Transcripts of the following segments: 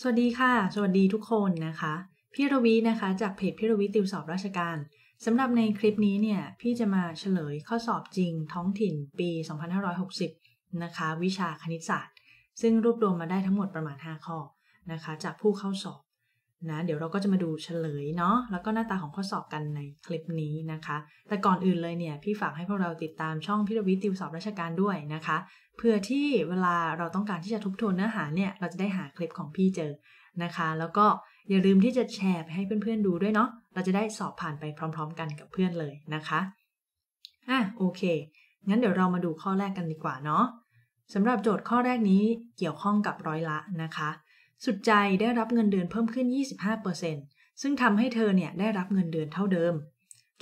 สวัสดีค่ะ สวัสดีทุกคนนะคะ พี่รวีนะคะ จากเพจพี่รวีติวสอบราชการ สำหรับในคลิปนี้เนี่ย พี่จะมาเฉลยข้อสอบจริงท้องถิ่นปี 2560 นะคะ วิชาคณิตศาสตร์ ซึ่งรวบรวมมาได้ทั้งหมดประมาณ 5 ข้อนะคะ จากผู้เข้าสอบนะเดี๋ยวเราก็จะมาดูเฉลยเนาะแล้วก็หน้าตาของข้อสอบกันในคลิปนี้นะคะ แต่ก่อนอื่นเลยเนี่ยพี่ฝากให้พวกเราติดตามช่องพิรวิทย์ติวสอบราชการด้วยนะคะ เพื่อที่เวลาเราต้องการที่จะทบทวนเนื้อหาเนี่ย เราจะได้หาคลิปของพี่เจอนะคะ แล้วก็อย่าลืมที่จะแชร์ไปให้เพื่อนๆดูด้วยเนาะเราจะได้สอบผ่านไปพร้อม ๆ กันกับเพื่อนเลยนะคะอ่ะโอเคงั้นเดี๋ยวเรามาดูข้อแรกกันดีกว่าเนาะสำหรับโจทย์ข้อแรกนี้เกี่ยวข้องกับร้อยละนะคะสุดใจได้รับเงินเดือนเพิ่มขึ้น 25%ซึ่งทำให้เธอเนี่ยได้รับเงินเดือนเท่าเดิม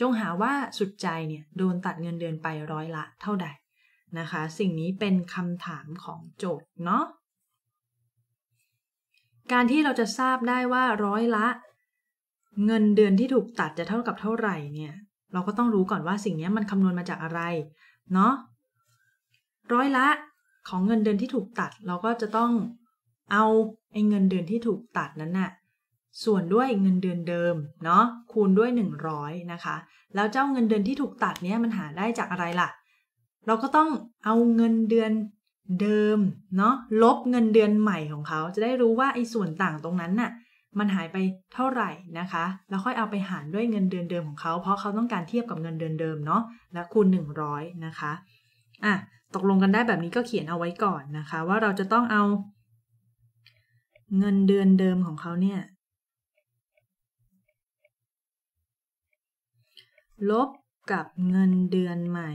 จงหาว่าสุดใจเนี่ยโดนตัดเงินเดือนไปร้อยละเท่าใดนะคะ สิ่งนี้เป็นคำถามของโจทย์เนาะ การที่เราจะทราบได้ว่าร้อยละ เงินเดือนที่ถูกตัดจะเท่ากับเท่าไหร่เนี่ย เราก็ต้องรู้ก่อนว่าสิ่งนี้มันคำนวณมาจากอะไรเนาะ ร้อยละของเงินเดือนที่ถูกตัดเราก็จะต้องเอาไอ้เงินเดือนที่ถูกตัดนั้นน่ะส่วนด้วยเงินเดือนเดิมเนาะคูณด้วย100นะคะ แล้วเจ้าเงินเดือนที่ถูกตัดเนี้ยมันหาได้จากอะไรล่ะ เราก็ต้องเอาเงินเดือนเดิมเนาะลบเงินเดือนใหม่ของเขา จะได้รู้ว่าไอ้ส่วนต่างตรงนั้นน่ะ มันหายไปเท่าไหร่นะคะ แล้วค่อยเอาไปหารด้วยเงินเดือนเดิมของเขา เพราะเขาต้องการเทียบกับเงินเดือนเดิมเนาะและคูณ100นะคะอ่ะตกลงกันได้แบบนี้ก็เขียนเอาไว้ก่อนนะคะ ว่าเราจะต้องเอาเงินเดือนเดิมของเขาเนี่ย ลบกับเงินเดือนใหม่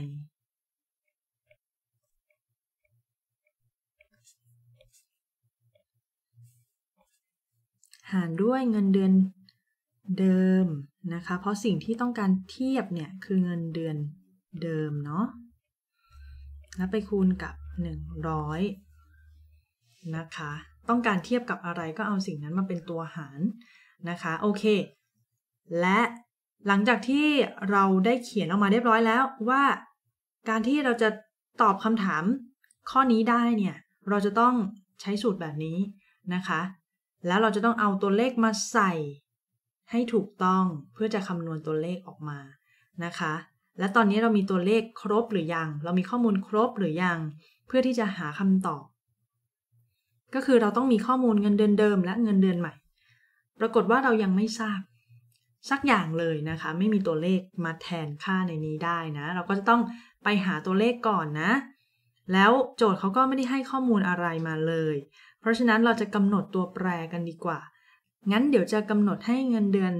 หารด้วยเงินเดือนเดิมนะคะ เพราะสิ่งที่ต้องการเทียบเนี่ย คือเงินเดือนเดิมเนาะแล้วไปคูณกับ 100 นะคะต้องการเทียบกับอะไรก็เอาสิ่งนั้นมาเป็นตัวหารนะคะ โอเค และหลังจากที่เราได้เขียนออกมาเรียบร้อยแล้ว ว่าการที่เราจะตอบคำถามข้อนี้ได้เนี่ย เราจะต้องใช้สูตรแบบนี้นะคะ แล้วเราจะต้องเอาตัวเลขมาใส่ ให้ถูกต้องเพื่อจะคำนวณตัวเลขออกมานะคะและตอนนี้เรามีตัวเลขครบหรือยัง เรามีข้อมูลครบหรือยัง เพื่อที่จะหาคำตอบก็คือเราต้องมีข้อมูลเงินเดือนเดิมและเงินเดือนใหม่ ปรากฏว่าเรายังไม่ทราบ สักอย่างเลยนะคะ ไม่มีตัวเลขมาแทนค่าในนี้ได้นะ เราก็จะต้องไปหาตัวเลขก่อนนะ แล้วโจทย์เขาก็ไม่ได้ให้ข้อมูลอะไรมาเลย เพราะฉะนั้นเราจะกำหนดตัวแปรกันดีกว่า งั้นเดี๋ยวจะกำหนดให้เงินเดือน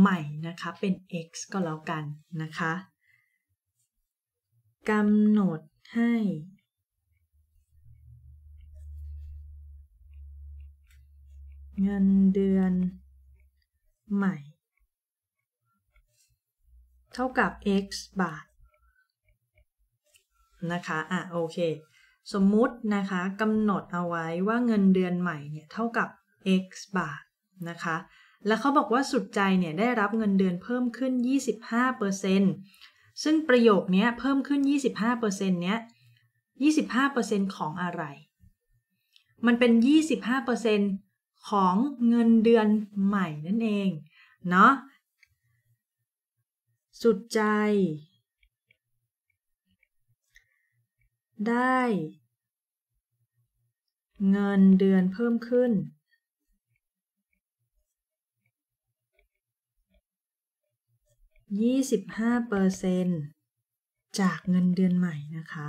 ใหม่นะคะ เป็น x ก็แล้วกันนะคะกำหนดให้เงินเดือนใหม่เท่ากับ x บาทนะคะ อ่ะโอเคสมมุตินะคะกำหนดเอาไว้ว่าเงินเดือนใหม่เนี่ยเท่ากับ x บาทนะคะ แล้วเขาบอกว่าสุดใจเนี่ยได้รับเงินเดือนเพิ่มขึ้น 25%ซึ่งประโยคนี้เพิ่มขึ้น 25%เนี้ย25%ของอะไร มันเป็น25%ของเงินเดือนใหม่นั่นเอง เนาะ สุดใจ ได้ เงินเดือนเพิ่มขึ้นยี่สิบห้าเปอร์เซนจากเงินเดือนใหม่นะคะ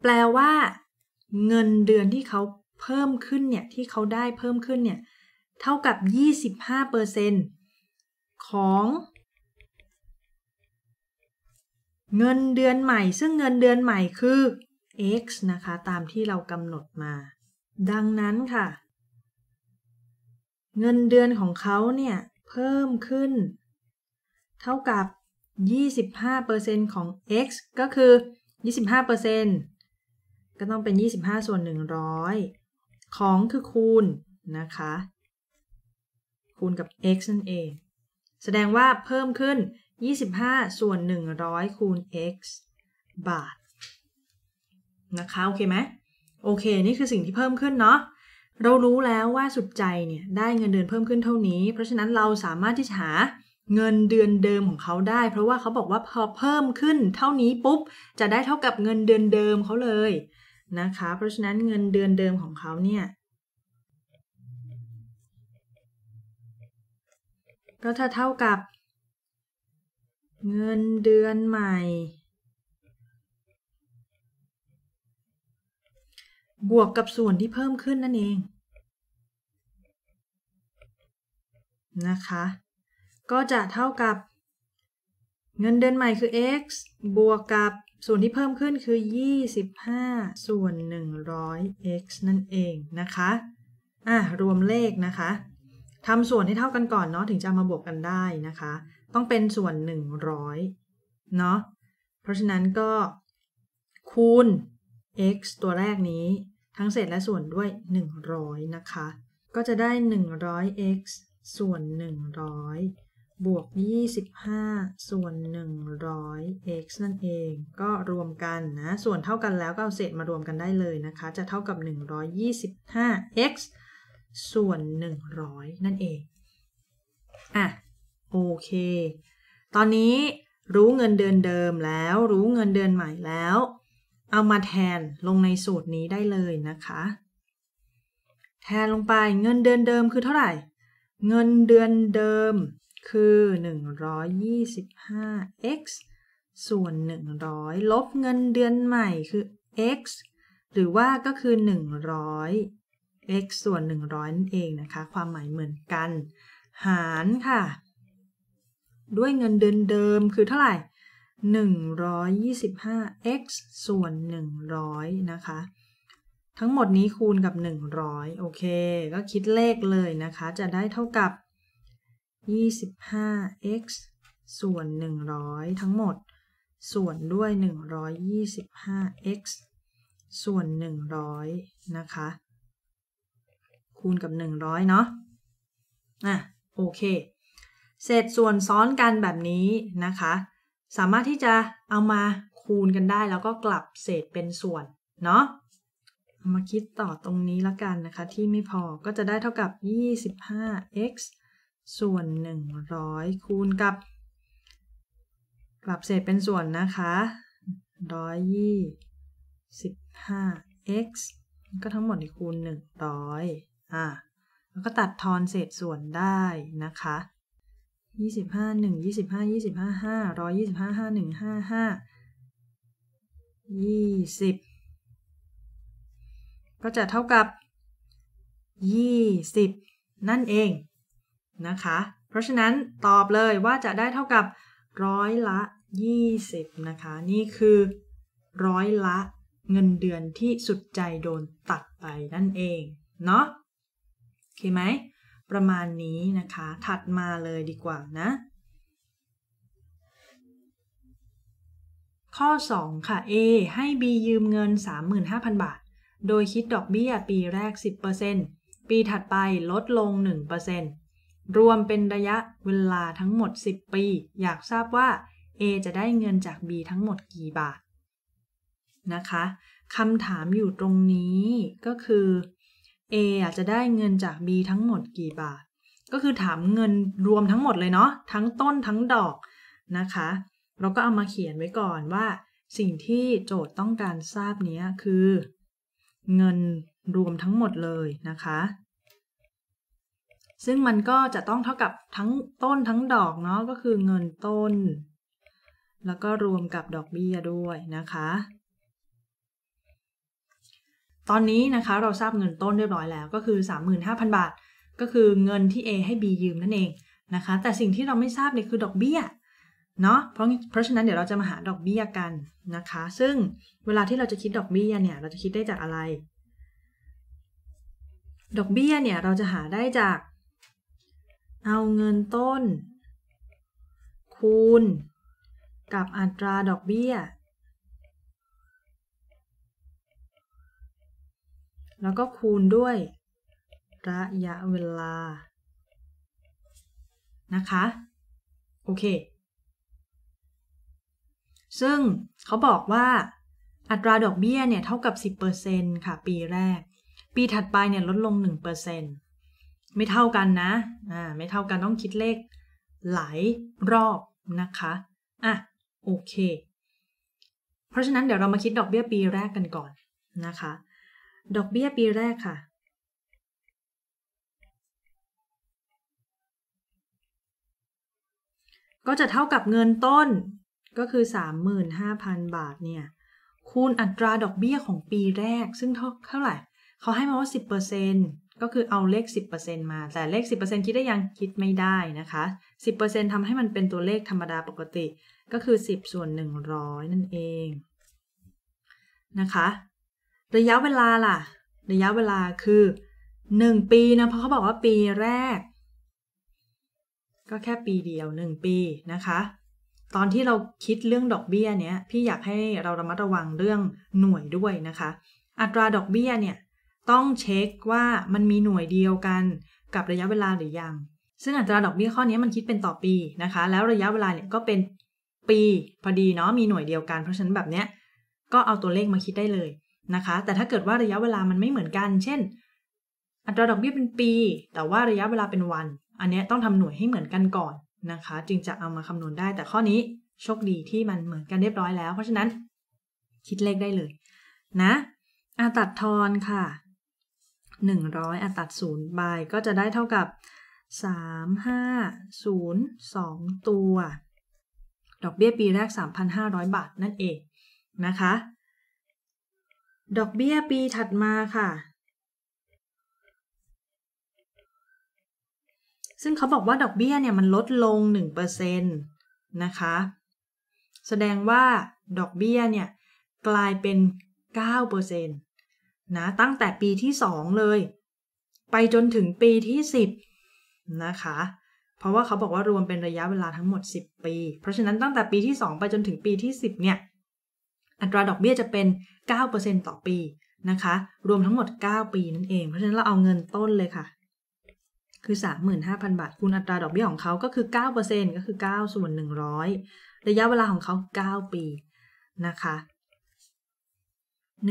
แปลว่าเงินเดือนที่เขาเพิ่มขึ้นเนี่ย ที่เขาได้เพิ่มขึ้นเนี่ย เท่ากับ 25%ของ เงินเดือนใหม่ ซึ่งเงินเดือนใหม่คือ x นะคะตามที่เรากำหนดมา ดังนั้นค่ะ เงินเดือนของเขาเนี่ย เพิ่มขึ้น เท่ากับ 25%ของ x ก็คือ 25%ก็ต้องเป็น 25 ส่วน 100 ของคือคูณนะคะคูณกับ x นั่นเองแสดงว่าเพิ่มขึ้น 25 ส่วน 100 คูณ x บาทนะคะโอเคไหมโอเคนี่คือสิ่งที่เพิ่มขึ้นเนาะเรารู้แล้วว่าสุดใจเนี่ยได้เงินเดือนเพิ่มขึ้นเท่านี้ เพราะฉะนั้นเราสามารถที่จะหาเงินเดือนเดิมของเขาได้ เพราะว่าเขาบอกว่าพอเพิ่มขึ้นเท่านี้ปุ๊บจะได้เท่ากับเงินเดือนเดิมเขาเลยนะคะเพราะฉะนั้นเงินเดือนเดิมของเขาเนี่ย ก็ถ้าเท่ากับ เงินเดือนใหม่ บวกกับส่วนที่เพิ่มขึ้นนั่นเอง นะคะ ก็จะเท่ากับ เงินเดือนใหม่คือ x บวกกับส่วนที่เพิ่มขึ้นคือ 25 ส่วน 100x นั่นเองนะคะ อ่ะรวมเลขนะคะ ทำส่วนให้เท่ากันก่อนเนาะ ถึงจะมาบวกกันได้นะคะ ต้องเป็นส่วน 100 เนาะ เพราะฉะนั้นก็คูณ x ตัวแรกนี้ ทั้งเศษและส่วนด้วย 100 นะคะ ก็จะได้ 100x ส่วน 100บวก25ส่วน100 x นั่นเอง ก็รวมกันนะ ส่วนเท่ากันแล้วก็เอาเศษมารวมกันได้เลยนะคะ จะเท่ากับ125 x ส่วน100 นั่นเอง อ่ะ โอเค ตอนนี้รู้เงินเดือนเดิมแล้ว รู้เงินเดือนใหม่แล้ว เอามาแทนลงในสูตรนี้ได้เลยนะคะ แทนลงไปเงินเดือนเดิมคือเท่าไหร่ เงินเดือนเดิมคือ 125x ส่วน 100 ลบเงินเดือนใหม่คือ x หรือว่าก็คือ100 x ส่วน 100นั่นเองนะคะ ความหมายเหมือนกัน หารค่ะ ด้วยเงินเดือนเดิมคือเท่าไหร่ 125x ส่วน 100นะคะ ทั้งหมดนี้คูณกับ 100 โอเค ก็คิดเลขเลยนะคะ จะได้เท่ากับ 25x ส่วน 100 ทั้งหมด ส่วนด้วย 125x ส่วน 100นะคะ คูณกับ 100 เนาะอ่ะโอเค เศษส่วนซ้อนกันแบบนี้นะคะ สามารถที่จะเอามาคูณกันได้ แล้วก็กลับเศษเป็นส่วน เนาะมาคิดต่อตรงนี้ละกันนะคะ ที่ไม่พอ ก็จะได้เท่ากับ 25x ส่วน 100 คูณกับกลับเศษเป็นส่วนนะคะร้อยยี่สิบห้า x ก็ทั้งหมดคูณ 100 อ่าแล้วก็ตัดทอนเศษส่วนได้นะคะยี่สิบห้าหนึ่งยี่สิบห้ายี่สิบห้าห้าร้อยยี่สิบห้าห้าหนึ่งห้าห้ายี่สิบก็จะเท่ากับยี่สิบนั่นเองนะคะเพราะฉะนั้นตอบเลยว่าจะได้เท่ากับร้อยละ20นะคะ นี่คือร้อยละเงินเดือนที่สุดใจโดนตัดไปนั่นเองเนาะโอเคไหมประมาณนี้นะคะ ถัดมาเลยดีกว่านะ ข้อ 2 ค่ะ A ให้ B ยืมเงิน 35,000 บาท โดยคิดดอกเบี้ยปีแรก 10%ปีถัดไปลดลง 1%รวมเป็นระยะเวลาทั้งหมด 10 ปี อยากทราบว่า A จะได้เงินจาก B ทั้งหมดกี่บาท นะคะคำถามอยู่ตรงนี้ก็คือ A อาจจะได้เงินจาก B ทั้งหมดกี่บาท ก็คือถามเงินรวมทั้งหมดเลยเนาะ ทั้งต้นทั้งดอกนะคะ เราก็เอามาเขียนไว้ก่อนว่าสิ่งที่โจทย์ต้องการทราบนี้คือ เงินรวมทั้งหมดเลยนะคะซึ่งมันก็จะต้องเท่ากับทั้งต้นทั้งดอกเนาะก็คือเงินต้น แล้วก็รวมกับดอกเบี้ยด้วยนะคะ ตอนนี้นะคะเราทราบเงินต้นเรียบร้อยแล้ว ก็คือ 35,000 บาท ก็คือเงินที่ A ให้ B ยืมนั่นเองนะคะแต่สิ่งที่เราไม่ทราบเนี่ยคือดอกเบี้ยเนาะเพราะเพราะฉะนั้นเดี๋ยวเราจะมาหาดอกเบี้ยกันนะคะ ซึ่งเวลาที่เราจะคิดดอกเบี้ยเนี่ยเราจะคิดได้จากอะไร ดอกเบี้ยเนี่ยเราจะหาได้จากเอาเงินต้น คูณกับอัตราดอกเบี้ย แล้วก็คูณด้วยระยะเวลา นะคะ โอเค ซึ่งเขาบอกว่า อัตราดอกเบี้ย เนี่ย เท่ากับ 10%ค่ะ ปีแรก ปีถัดไปเนี่ย ลดลง 1%ไม่เท่ากันนะ อ่า ไม่เท่ากันต้องคิดเลข หลาย รอบนะคะ อ่ะ โอเค เพราะฉะนั้นเดี๋ยวเรามาคิดดอกเบี้ยปีแรกกันก่อนนะคะ ดอกเบี้ยปีแรกค่ะ ก็จะเท่ากับเงินต้นก็คือ 35,000 บาทเนี่ย คูณอัตราดอกเบี้ยของปีแรกซึ่งเท่าเท่าไหร่เขาให้มาว่า 10%เก็คือเอาเลข 10%มา แต่เลข10%คิดได้ยังคิดไม่ได้นะคะ10%ทำให้มันเป็นตัวเลขธรรมดาปกติก็คือ 10 ส่วน 100 นั่นเองนะคะ ระยะเวลาล่ะ ระยะเวลาคือ 1 ปีนะ เพราะเขาบอกว่าปีแรก ก็แค่ปีเดียว 1 ปีนะคะ ตอนที่เราคิดเรื่องดอกเบี้ยเนี้ยพี่อยากให้เราระมัดระวังเรื่องหน่วยด้วยนะคะอัตราดอกเบี้ยเนี่ยต้องเช็คว่ามันมีหน่วยเดียวกันกับระยะเวลาหรือยัง ซึ่งอัตราดอกเบี้ยข้อนี้มันคิดเป็นต่อปีนะคะ แล้วระยะเวลาเนี่ยก็เป็นปีพอดีเนาะ มีหน่วยเดียวกัน เพราะฉะนั้นแบบเนี้ยก็เอาตัวเลขมาคิดได้เลยนะคะ แต่ถ้าเกิดว่าระยะเวลามันไม่เหมือนกัน เช่น อัตราดอกเบี้ยเป็นปี แต่ว่าระยะเวลาเป็นวัน อันนี้ต้องทำหน่วยให้เหมือนกันก่อนนะคะ จึงจะเอามาคำนวณได้ แต่ข้อนี้โชคดีที่มันเหมือนกันเรียบร้อยแล้ว เพราะฉะนั้นคิดเลขได้เลย นะอาตัดทอนค่ะ100อัตัดศูนย์ไปก็จะได้เท่ากับ 3502 ตัว ดอกเบี้ยปีแรก 3,500 บาทนั่นเองนะคะ ดอกเบี้ยปีถัดมาค่ะ ซึ่งเขาบอกว่าดอกเบี้ยเนี่ยมันลดลง 1%นะคะ แสดงว่าดอกเบี้ยเนี่ยกลายเป็น9%เนะตั้งแต่ปีที่2เลย ไปจนถึงปีที่ 10นะคะ เพราะว่าเขาบอกว่ารวมเป็นระยะเวลาทั้งหมด 10 ปี เพราะฉะนั้นตั้งแต่ปีที่ 2 ไปจนถึงปีที่ 10เนี่ย อัตราดอกเบี้ยจะเป็น 9%ต่อปี นะคะ รวมทั้งหมด 9 ปีนั่นเอง เพราะฉะนั้น เราเอาเงินต้นเลยค่ะ คือ 35,000 บาท คูณอัตราดอกเบี้ยของเขาก็คือ 9%ก็คือ 9 ส่วน 100 ระยะเวลาของเขา9 ปีนะคะ100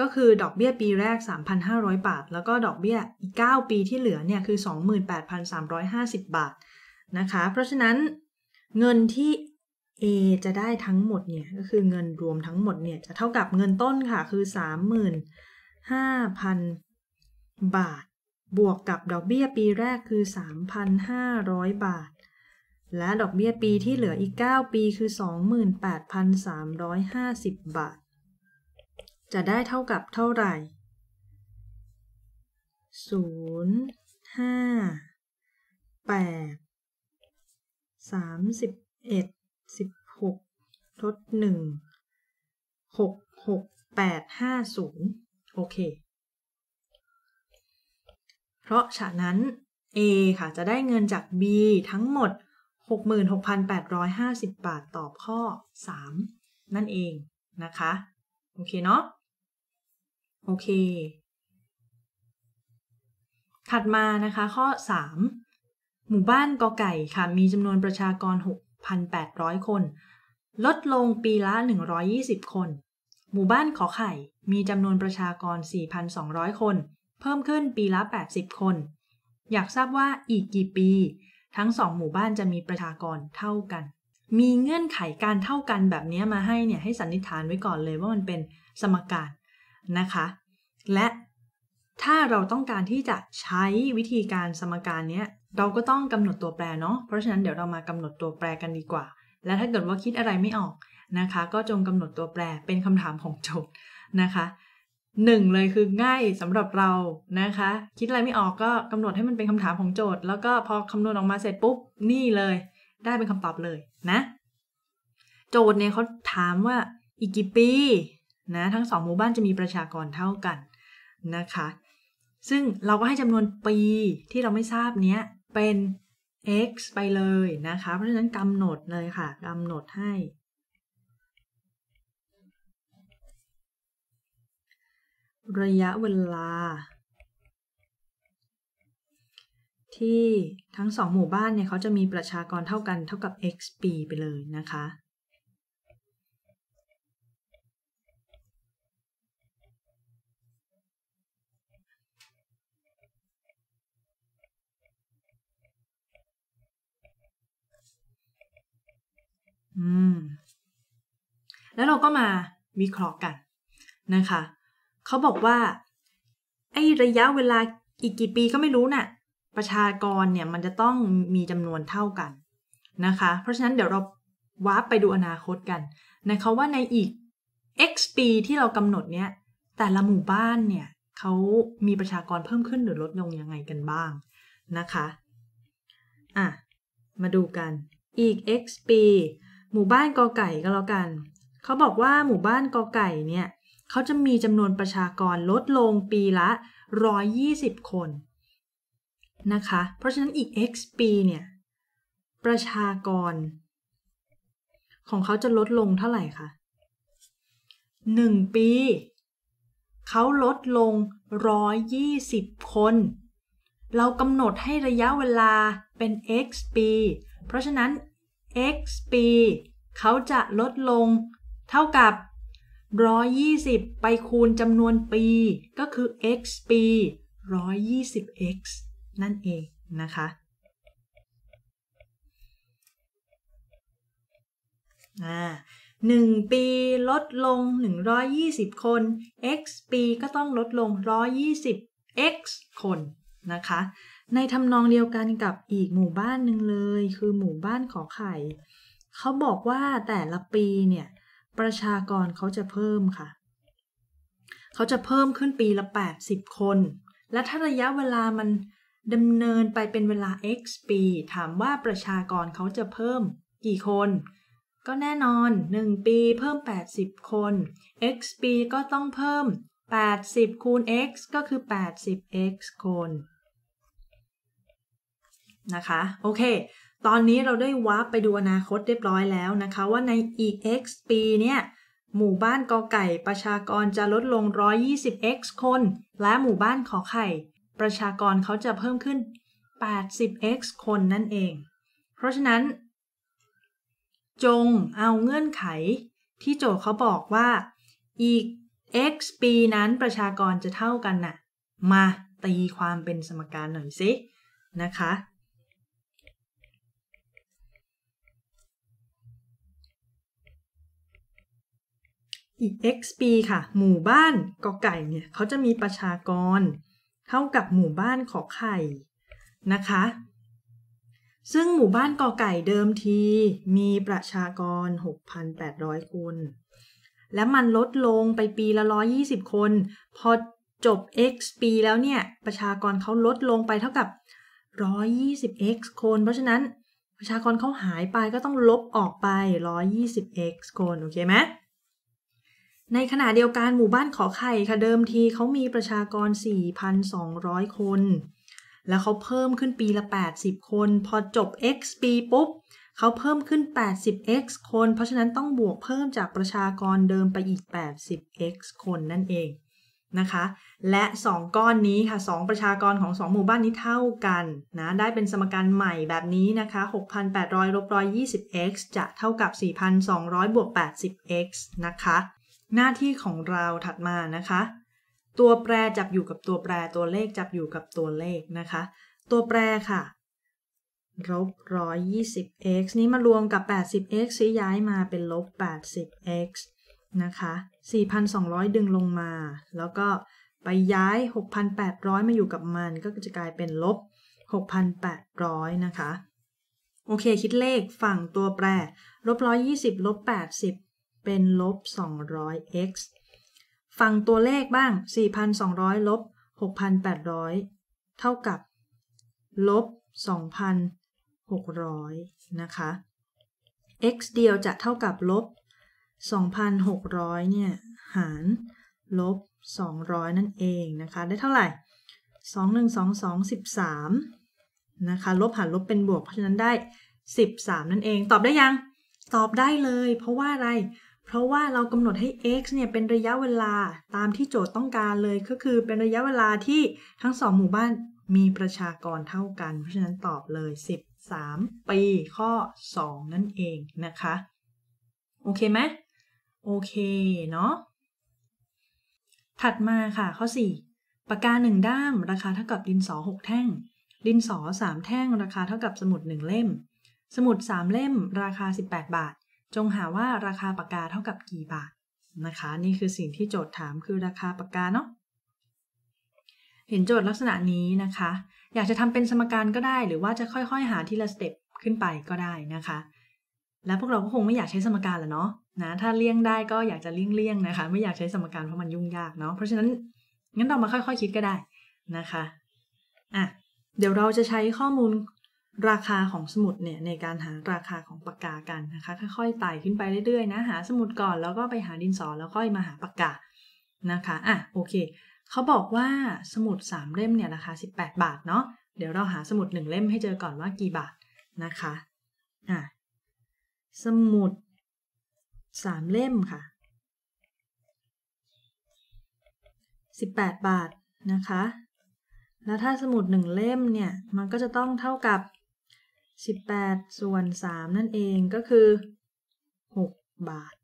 ก็คือดอกเบี้ยปีแรก 3,500 บาท แล้วก็ดอกเบี้ยอีก 9 ปีที่เหลือเนี่ยคือ 28,350 บาทนะคะ เพราะฉะนั้นเงินที่ A จะได้ทั้งหมดเนี่ยก็คือเงินรวมทั้งหมดเนี่ยจะเท่ากับเงินต้นค่ะ คือ 35,000บาท บวกกับดอกเบี้ยปีแรกคือ 3,500 บาท และดอกเบี้ยปีที่เหลืออีก 9 ปี คือ 28,350 บาทจะได้เท่ากับเท่าไหร่ 0 5 8 31 16 ทด 1 6 6 8 5 0 โอเค เพราะฉะนั้น A ค่ะจะได้เงินจาก B ทั้งหมด 66,850 บาทตอบข้อ 3 นั่นเองนะคะโอเคเนาะ โอเค ถัดมานะคะข้อ 3 หมู่บ้านกอไก่ค่ะมีจำนวนประชากร 6,800 คน ลดลงปีละ 120 คน หมู่บ้านขอไข่มีจำนวนประชากร 4,200 คน เพิ่มขึ้นปีละ 80 คน อยากทราบว่าอีกกี่ปี ทั้งสองหมู่บ้านจะมีประชากรเท่ากันมีเงื่อนไขการเท่ากันแบบนี้มาให้เนี่ยให้สันนิษฐานไว้ก่อนเลยว่ามันเป็นสมการนะคะ และถ้าเราต้องการที่จะใช้วิธีการสมการนี้เราก็ต้องกำหนดตัวแปรเนาะเพราะฉะนั้นเดี๋ยวเรามากำหนดตัวแปรกันดีกว่า และถ้าเกิดว่าคิดอะไรไม่ออกนะคะ ก็จงกำหนดตัวแปรเป็นคำถามของโจทย์นะคะหนึ่งเลยคือง่ายสำหรับเรานะคะ คิดอะไรไม่ออกก็กำหนดให้มันเป็นคำถามของโจทย์ แล้วก็พอคำนวณออกมาเสร็จปุ๊บนี่เลย ได้เป็นคำตอบเลยนะโจทย์เนี่ยเขาถามว่าอีกกี่ปีนะ ทั้งสองหมู่บ้านจะมีประชากรเท่ากัน นะคะ ซึ่งเราก็ให้จำนวนปีที่เราไม่ทราบเนี้ยเป็น x ไปเลยนะคะ เพราะฉะนั้นกำหนดเลยค่ะกำหนดให้ ระยะเวลาที่ทั้งสองหมู่บ้านเนี่ยเขาจะมีประชากรเท่ากันเท่ากับ x ปี ไปเลยนะคะ อืม แล้วเราก็มาวิเคราะห์กันนะคะ เขาบอกว่า ไอ้ระยะเวลาอีกกี่ปีก็ไม่รู้นะ่ะประชากรเนี่ยมันจะต้องมีจำนวนเท่ากันนะคะ เพราะฉะนั้นเดี๋ยวเราวาร์ปไปดูอนาคตกันนะคะว่าในอีก x ปีที่เรากำหนดเนี่ยแต่ละหมู่บ้านเนี่ยเขามีประชากรเพิ่มขึ้นหรือลดลงยังไงกันบ้างนะคะอ่ะมาดูกันอีก x ปีหมู่บ้านกอไก่ก็แล้วกันเขาบอกว่าหมู่บ้านกอไก่เนี่ยเขาจะมีจำนวนประชากรลดลงปีละ 120 คนนะคะเพราะฉะนั้นอีก x ปี เนี่ย ประชากร ของเขาจะลดลงเท่าไหร่คะหนึ่งปี เขาลดลงร้อยยี่สิบคน เรากำหนดให้ระยะเวลาเป็น x ปี เพราะฉะนั้น x ปีเขาจะลดลงเท่ากับ 120 ไปคูณจำนวนปี ก็คือ x ปี 120x นั่นเอง นะคะหนึ่งปีลดลง 120 คน x ปีก็ต้องลดลง 120 x คน นะคะ ในทำนองเดียวกันกับอีกหมู่บ้านหนึ่งเลยคือหมู่บ้านขอไข่เขาบอกว่าแต่ละปีเนี่ย ประชากรเขาจะเพิ่มค่ะ เขาจะเพิ่มขึ้นปีละ 80 คน และถ้าระยะเวลามันดำเนินไปเป็นเวลา x ปี ถามว่าประชากรเขาจะเพิ่มกี่คน ก็แน่นอน 1 ปีเพิ่ม 80 คน x ปีก็ต้องเพิ่ม 80 คูณ x ก็คือ 80x คน นะคะ โอเค ตอนนี้เราได้วาร์ปไปดูอนาคตเรียบร้อยแล้วนะคะ ว่าในอีก x ปีเนี่ย หมู่บ้านกอไก่ประชากรจะลดลง 120x คน และหมู่บ้านขอไข่ประชากรเขาจะเพิ่มขึ้น 80x คนนั่นเอง เพราะฉะนั้น จงเอาเงื่อนไขที่โจทย์เขาบอกว่า อีก x ปีนั้นประชากรจะเท่ากันนะ่ะ มาตีความเป็นสมการหน่อยสิ นะคะ อีก x ปีค่ะ หมู่บ้านกอไก่เนี่ยเขาจะมีประชากรเท่ากับหมู่บ้านขอไข่นะคะซึ่งหมู่บ้านกอไก่เดิมทีมีประชากร 6,800 คน และมันลดลงไปปีละ 120 คน พอจบ x ปีแล้วเนี่ย ประชากรเขาลดลงไปเท่ากับ 120x คน เพราะฉะนั้นประชากรเขาหายไปก็ต้องลบออกไป 120x คนโอเคไหมในขณะเดียวกันหมู่บ้านขอไข่ค่ะเดิมทีเขามีประชากร 4,200 คน แล้วเขาเพิ่มขึ้นปีละ 80 คน พอจบ x ปีปุ๊บ เขาเพิ่มขึ้น 80x คน เพราะฉะนั้นต้องบวกเพิ่มจากประชากรเดิมไปอีก 80x คนนั่นเองนะคะ และ 2 ก้อนนี้ค่ะ 2 ประชากรของ 2 หมู่บ้านนี้เท่ากันนะ ได้เป็นสมการใหม่แบบนี้นะคะ 6,800ลบ120 x จะเท่ากับ 4,200บวก 80x นะคะหน้าที่ของเราถัดมานะคะ ตัวแปรจับอยู่กับตัวแปรตัวเลขจับอยู่กับตัวเลขนะคะ ตัวแปรค่ะลบ 120x นี้มารวมกับ 80x ซีย้ายมาเป็นลบ 80x นะคะ4,200 ดึงลงมา แล้วก็ไปย้าย 6,800 มาอยู่กับมันก็จะกลายเป็นลบ6,800นะคะ โอเคคิดเลขฝั่งตัวแปรลบ120ลบ80เป็นลบ 200x ฝั่งตัวเลขบ้าง 4,200 ลบ 6,800 เท่ากับ ลบ 2,600นะคะ x เดียวจะเท่ากับ ลบ 2,600 เนี่ย หารลบ 200 นั่นเองนะคะ ได้เท่าไหร่2 1 2 2 13 นะคะลบหารลบเป็นบวกเพราะฉะนั้นได้ 13 นั่นเอง ตอบได้ยังตอบได้เลย เพราะว่าอะไรเพราะว่าเรากำหนดให้ x เนี่ยเป็นระยะเวลาตามที่โจทย์ต้องการเลยก็คือเป็นระยะเวลาที่ทั้งสองหมู่บ้านมีประชากรเท่ากันเพราะฉะนั้นตอบเลย 13 ปีข้อ 2 นั่นเองนะคะโอเคไหมโอเคเนาะถัดมาค่ะข้อ 4ปากกา1ด้ามราคาเท่ากับดินสอ6แท่ง ดินสอ3แท่งราคาเท่ากับสมุด 1 เล่ม สมุด 3 เล่มราคา 18 บาทจงหาว่าราคาปากกาเท่ากับกี่บาทนะคะนี่คือสิ่งที่โจทย์ถามคือราคาปากกาเนาะเห็นโจทย์ลักษณะนี้นะคะ อยากจะทำเป็นสมการก็ได้หรือว่าจะค่อยๆหาทีละสเต็ปขึ้นไปก็ได้นะคะและพวกเราก็คงไม่อยากใช้สมการละเนาะนะถ้าเลี่ยงได้ก็อยากจะเลี่ยงๆนะคะ ไม่อยากใช้สมการเพราะมันยุ่งยากเนาะเพราะฉะนั้นงั้นเรามาค่อย ๆคคิดก็ได้นะคะอ่ะเดี๋ยวเราจะใช้ข้อมูลราคาของสมุดเนี่ยในการหาราคาของปากกากันนะคะค่อยๆไต่ขึ้นไปเรื่อยๆนะหาสมุดก่อนแล้วก็ไปหาดินสอแล้วค่อยมาหาปากกานะคะอ่ะโอเคเขาบอกว่าสมุด 3 เล่มเนี่ยราคา18 บาทเนาะเดี๋ยวเราหาสมุด 1 เล่มให้เจอก่อนว่ากี่บาทนะคะอ่ะสมุด 3 เล่มค่ะ18 บาทนะคะแล้วถ้าสมุด 1 เล่มเนี่ยมันก็จะต้องเท่ากับ18ส่วน3นั่นเองก็คือ 6 บาท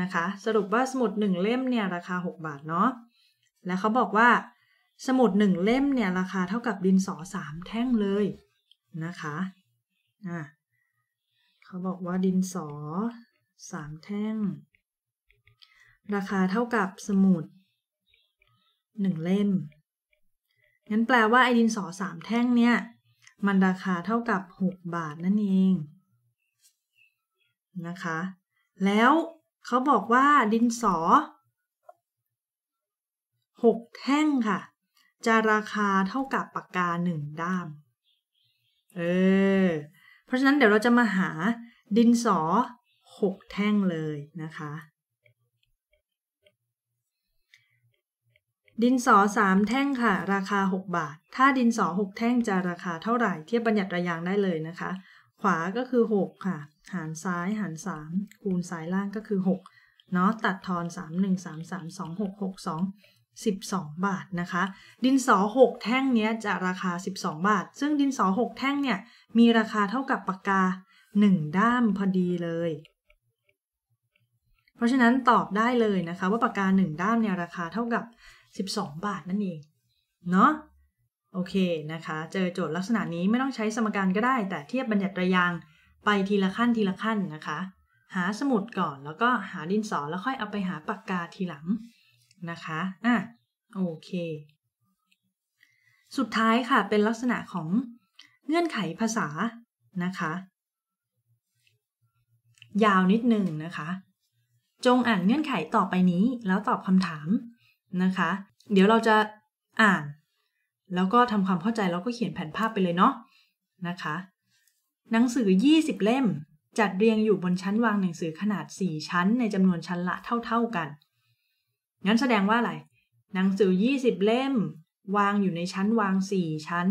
นะคะ สรุปว่าสมุด 1 เล่มเนี่ยราคา 6 บาทเนาะแล้วเขาบอกว่า สมุด 1 เล่มเนี่ยราคาเท่ากับดินสอ 3 แท่งเลยนะคะอ่ะเขาบอกว่าดินสอ3แท่ง ราคาเท่ากับสมุด 1 เล่ม งั้นแปลว่าไอ้ดินสอ 3 แท่งเนี่ยมันราคาเท่ากับ 6 บาทนั่นเอง นะคะ แล้วเขาบอกว่าดินสอ 6 แท่งค่ะ จะราคาเท่ากับปากกา 1 ด้ามเออ เพราะฉะนั้นเดี๋ยวเราจะมาหาดินสอ 6 แท่งเลยนะคะดินสอ3 แท่งค่ะ ราคา 6 บาท ถ้าดินสอ6 แท่งจะราคาเท่าไหร่เทียบบัญญัติระยางได้เลยนะคะ ขวาก็คือ 6 ค่ะ หารซ้ายหาร3คูณซ้ายล่างก็คือ6เนาะตัดทอน3 1 3 3 2 6 6 2 12 บาทนะคะ ดินสอ6 แท่งเนี้ยจะราคา 12 บาท ซึ่งดินสอ6 แท่งเนี่ยมีราคาเท่ากับปากกา 1 ด้ามพอดีเลย เพราะฉะนั้นตอบได้เลยนะคะว่าปากกา1ด้ามเนี่ยราคาเท่ากับ12 บาทนั่นเอง เนาะ โอเคนะคะ เจอโจทย์ลักษณะนี้ไม่ต้องใช้สมการก็ได้ แต่เทียบบัญญัติระยางไปทีละขั้นทีละขั้นนะคะ หาสมุดก่อนแล้วก็หาดินสอแล้วค่อยเอาไปหาปากกาทีหลังนะคะ อ่ะ โอเค สุดท้ายค่ะ เป็นลักษณะของเงื่อนไขภาษา นะคะ ยาวนิดนึงนะคะ จงอ่านเงื่อนไขต่อไปนี้แล้วตอบคำถามนะคะ เดี๋ยวเราจะอ่านแล้วก็ทำความเข้าใจแล้วก็เขียนแผนภาพไปเลยเนาะ นะคะ หนังสือ 20 เล่ม จัดเรียงอยู่บนชั้นวางหนังสือขนาด 4ชั้น ในจำนวนชั้นละเท่า ๆกัน งั้นแสดงว่าอะไร หนังสือ20เล่ม วางอยู่ในชั้นวาง 4 ชั้น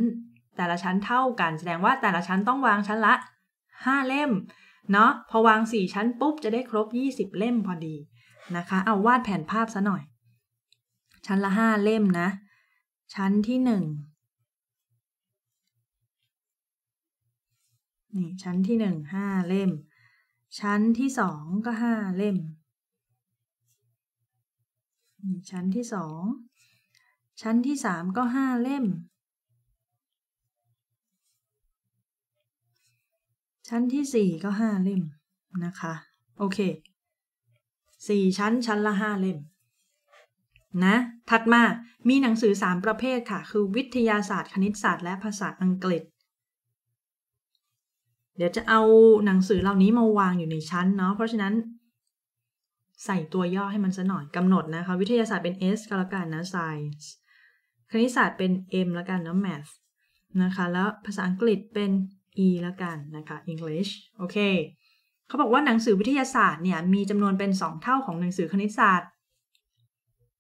แต่ละชั้นเท่ากัน แสดงว่าแต่ละชั้นต้องวางชั้นละ 5 เล่ม เนาะ พอวาง4 ชั้นปุ๊บ จะได้ครบ 20 เล่มพอดี นะคะเอาวาดแผนภาพซะหน่อยชั้นละห้าเล่มนะ ชั้นที่หนึ่งนี่ชั้นที่หนึ่งห้าเล่ม ชั้นที่สองก็ห้าเล่ม นี่ชั้นที่สอง ชั้นที่สามก็ห้าเล่ม ชั้นที่สี่ก็ห้าเล่มนะคะ โอเค สี่ชั้น ชั้นละห้าเล่มนะถัดมามีหนังสือ 3 ประเภทค่ะ คือวิทยาศาสตร์ คณิตศาสตร์ และภาษาอังกฤษ เดี๋ยวจะเอาหนังสือเหล่านี้มาวางอยู่ในชั้นเนาะเพราะฉะนั้น ใส่ตัวย่อให้มันซะหน่อยกำหนดนะคะ วิทยาศาสตร์เป็น S ก็แล้วกันนะ science คณิตศาสตร์เป็น M แล้วกันเนาะ math นะคะแล้วภาษาอังกฤษเป็น E แล้วกันนะคะ English โอเคเขาบอกว่าหนังสือวิทยาศาสตร์เนี่ยมีจำนวนเป็น2เท่าของหนังสือคณิตศาสตร์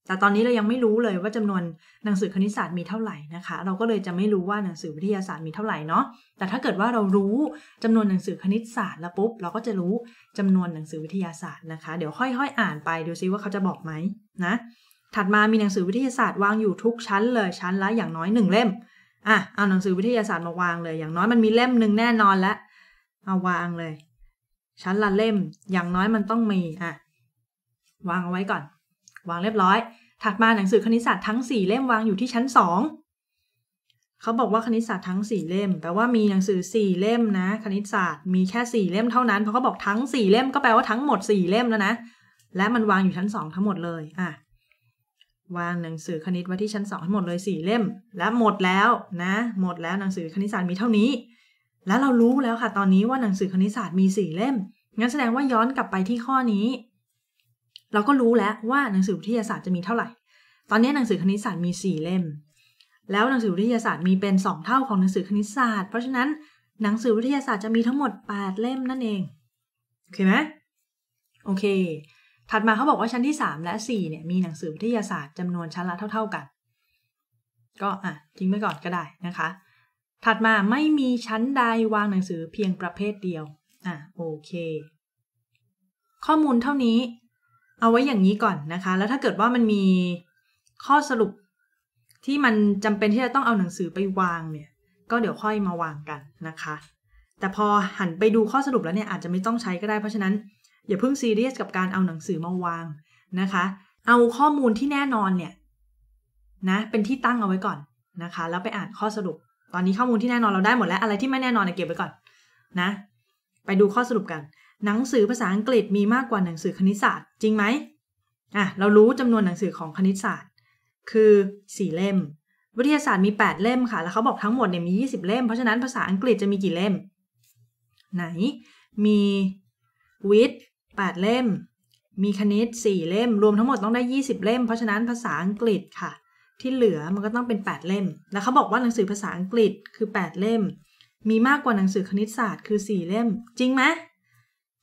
แต่ตอนนี้เรายังไม่รู้เลยว่าจำนวนหนังสือคณิตศาสตร์มีเท่าไหร่นะคะเราก็เลยจะไม่รู้ว่าหนังสือวิทยาศาสตร์มีเท่าไหร่เนาะแต่ถ้าเกิดว่าเรารู้จำนวนหนังสือคณิตศาสตร์แล้วปุ๊บ เราก็จะรู้จำนวนหนังสือวิทยาศาสตร์นะคะเดี๋ยวค่อยๆอ่านไปดูซิว่าเขาจะบอกไหมนะถัดมามีหนังสือวิทยาศาสตร์วางอยู่ทุกชั้นเลย ชั้นละอย่างน้อยหนึ่งเล่มอ่ะเอาหนังสือวิทยาศาสตร์มาวางเลย อย่างน้อยมันมีเล่มหนึ่งแน่นอนละเอาวางเลย ชั้นละเล่มอย่างน้อยมันต้องมีอ่ะวางเอาไว้ก่อน วางเรียบร้อยถัดมาหนังสือคณิตศาสตร์ทั้ง 4เล่มวางอยู่ที่ชั้น2เขาบอกว่าคณิตศาสตร์ทั้ง 4เล่ม แปลว่ามีหนังสือ 4เล่มนะ คณิตศาสตร์มีแค่4เล่มเท่านั้น เพราะเขาบอกทั้ง4เล่มก็แปลว่าทั้งหมด 4เล่มแล้วนะ และมันวางอยู่ชั้น2ทั้งหมดเลยอ่ะวางหนังสือคณิตไว้ที่ชั้น2ทั้งหมดเลย4เล่ม และหมดแล้วนะ หมดแล้วหนังสือคณิตศาสตร์มีเท่านี้ แล้วเรารู้แล้วค่ะ ตอนนี้ว่าหนังสือคณิตศาสตร์มี4เล่ม งั้นแสดงว่าย้อนกลับไปที่ข้อนี้เราก็รู้แล้วว่าหนังสือวิทยาศาสตร์ จะมีเท่าไหร่ ตอนนี้หนังสือคณิตศาสตร์มี 4 เล่ม แล้วหนังสือวิทยาศาสตร์มีเป็น 2 เท่าของหนังสือคณิตศาสตร์ เพราะฉะนั้นหนังสือวิทยาศาสตร์ จะมีทั้งหมด 8 เล่มนั่นเอง โอเคไหม โอเค ถัดมาเขาบอกว่าชั้นที่ 3 และ 4 เนี่ยมีหนังสือวิทยาศาสตร์จำนวนชั้นละเท่า ๆกัน ก็อ่ะทิ้งไปก่อนก็ได้นะคะ ถัดมาไม่มีชั้นใดวางหนังสือเพียงประเภทเดียว อ่ะ โอเค ข้อมูลเท่านี้เอาไว้อย่างนี้ก่อนนะคะ แล้วถ้าเกิดว่ามันมีข้อสรุปที่มันจำเป็นที่จะต้องเอาหนังสือไปวางเนี่ย ก็เดี๋ยวค่อยมาวางกันนะคะ แต่พอหันไปดูข้อสรุปแล้วเนี่ยอาจจะไม่ต้องใช้ก็ได้เพราะฉะนั้นอย่าเพิ่งซีเรียสกับการเอาหนังสือมาวางนะคะ เอาข้อมูลที่แน่นอนเนี่ยนะเป็นที่ตั้งเอาไว้ก่อนนะคะแล้วไปอ่านข้อสรุป ตอนนี้ข้อมูลที่แน่นอนเราได้หมดแล้ว อะไรที่ไม่แน่นอนเก็บไว้ก่อนนะไปดูข้อสรุปกันหนังสือภาษาอังกฤษมีมากกว่าหนังสือคณิตศาสตร์จริงไหมอ่ะ เรารู้จำนวนหนังสือของคณิตศาสตร์ คือ4เล่ม วิทยาศาสตร์มี 8 เล่มค่ะ แล้วเขาบอกทั้งหมดเนี่ยมี 20 เล่ม เพราะฉะนั้นภาษาอังกฤษจะมีกี่เล่ม ไหน มีวิทย์8เล่ม มีคณิต4เล่ม รวมทั้งหมดต้องได้ 20 เล่ม เพราะฉะนั้นภาษาอังกฤษค่ะ ที่เหลือมันก็ต้องเป็น 8 เล่ม แล้วเขาบอกว่าหนังสือภาษาอังกฤษคือ 8 เล่ม มีมากกว่าหนังสือคณิตศาสตร์คือ 4 เล่ม จริงไหม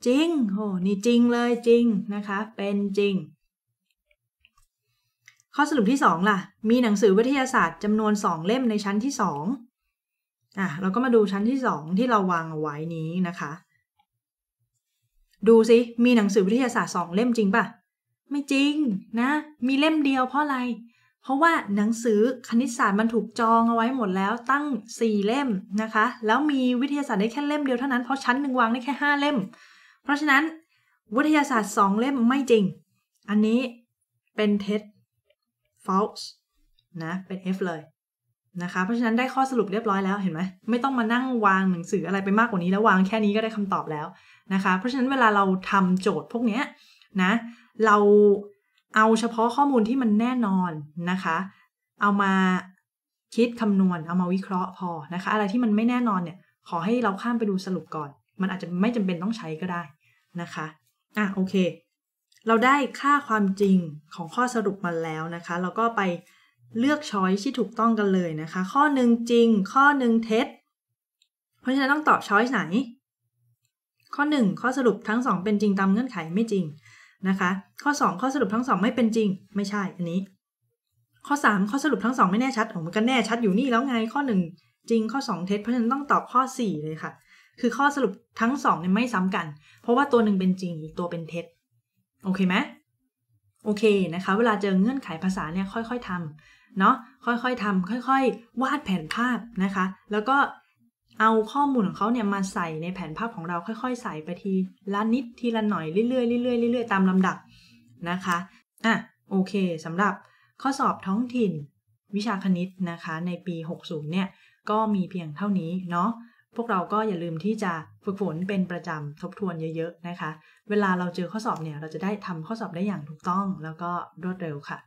จริง โห นี่จริงเลยจริงนะคะ เป็นจริง ข้อสรุปที่ 2ล่ะ มีหนังสือวิทยาศาสตร์จำนวน 2 เล่มในชั้นที่ 2 อ่ะ เราก็มาดูชั้นที่ 2 ที่เราวางเอาไว้นี้นะคะ ดูสิ มีหนังสือวิทยาศาสตร์ 2 เล่มจริงปะไม่จริงนะ มีเล่มเดียวเพราะอะไร เพราะว่าหนังสือคณิตศาสตร์มันถูกจองเอาไว้หมดแล้วตั้ง 4 เล่มนะคะ แล้วมีวิทยาศาสตร์ได้แค่เล่มเดียวเท่านั้น เพราะชั้นหนึ่งวางได้แค่5เล่มเพราะฉะนั้นวิทยาศาสตร์สองเล่มไม่จริง อันนี้เป็นเท็จ false นะ เป็น F เลยนะคะ เพราะฉะนั้นได้ข้อสรุปเรียบร้อยแล้วเห็นไหมไม่ต้องมานั่งวางหนังสืออะไรไปมากกว่านี้แล้ววางแค่นี้ก็ได้คำตอบแล้วนะคะเพราะฉะนั้นเวลาเราทำโจทย์พวกนี้นะเราเอาเฉพาะข้อมูลที่มันแน่นอนนะคะเอามาคิดคำนวณเอามาวิเคราะห์พอนะคะอะไรที่มันไม่แน่นอนเนี่ยขอให้เราข้ามไปดูสรุปก่อน มันอาจจะไม่จำเป็นต้องใช้ก็ได้นะคะ อ่ะโอเค เราได้ค่าความจริงของข้อสรุปมาแล้วนะคะเราก็ไปเลือกช้อยที่ถูกต้องกันเลยนะคะ ข้อหนึ่งจริง ข้อหนึ่งเท็จ เพราะฉะนั้นต้องตอบช้อยไหน ข้อ 1 ข้อสรุปทั้ง 2 เป็นจริงตามเงื่อนไขไม่จริงนะคะ ข้อ 2 ข้อสรุปทั้ง2ไม่เป็นจริง ไม่ใช่ อันนี้ ข้อ 3 ข้อสรุปทั้ง2ไม่แน่ชัดโอ้มันก็แน่ชัดอยู่นี่แล้วไง ข้อ 1 จริง ข้อ 2 เท็จ เพราะฉะนั้นต้องตอบข้อ 4 เลยค่ะคือข้อสรุปทั้งสองเนี่ยไม่ซ้ำกัน เพราะว่าตัวหนึ่งเป็นจริง อีกตัวเป็นเท็จโอเคไหมโอเคนะคะ เวลาเจอเงื่อนไขภาษาเนี่ยค่อย ๆทำเนาะ ค่อยๆทำค่อย ๆวาดแผนภาพนะคะ แล้วก็เอาข้อมูลของเขาเนี่ยมาใส่ในแผนภาพของเราค่อยๆ ใส่ไปทีละนิดทีละหน่อยเรื่อยๆเรื่อยๆเรื่อยๆตามลำดับนะคะอ่ะโอเคสำหรับข้อสอบท้องถิ่นวิชาคณิตนะคะ ในปี60เนี่ยก็มีเพียงเท่านี้เนาะพวกเราก็อย่าลืมที่จะฝึกฝนเป็นประจำทบทวนเยอะๆนะคะ เวลาเราเจอข้อสอบเนี่ยเราจะได้ทำข้อสอบได้อย่างถูกต้องแล้วก็รวดเร็วค่ะ